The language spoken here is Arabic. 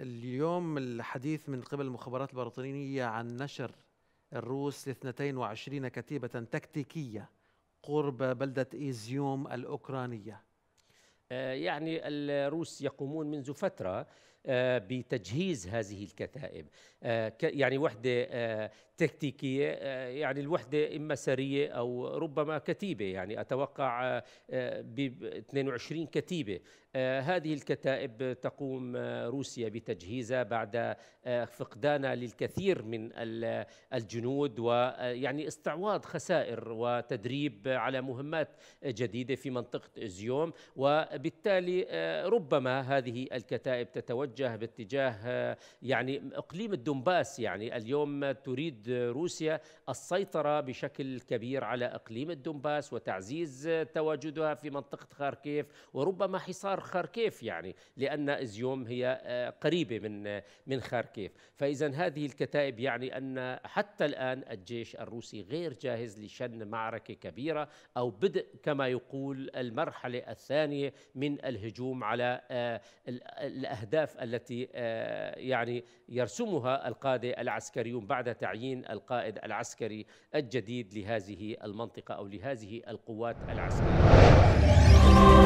اليوم الحديث من قبل المخابرات البريطانية عن نشر الروس ل 22 كتيبة تكتيكية قرب بلدة إيزيوم الأوكرانية آه، يعني الروس يقومون منذ فتره آه، بتجهيز هذه الكتائب آه، يعني وحده تكتيكيه يعني الوحده اما سريه او ربما كتيبه يعني اتوقع ب 22 كتيبه هذه الكتائب تقوم روسيا بتجهيزها بعد فقدانها للكثير من الجنود ويعني استعواض خسائر وتدريب على مهمات جديده في منطقه ازيوم و وبالتالي آه، ربما هذه الكتائب تتوجه باتجاه آه، يعني اقليم الدنباس يعني اليوم تريد روسيا السيطره بشكل كبير على اقليم الدنباس وتعزيز تواجدها في منطقه خاركيف وربما حصار خاركيف يعني لان ازيوم هي آه، قريبه من من خاركيف فاذا هذه الكتائب يعني ان حتى الان الجيش الروسي غير جاهز لشن معركه كبيره او بدء كما يقول المرحله الثانيه من الهجوم على آه، الأهداف التي آه، يعني يرسمها القادة العسكريون بعد تعيين القائد العسكري الجديد لهذه المنطقة أو لهذه القوات العسكرية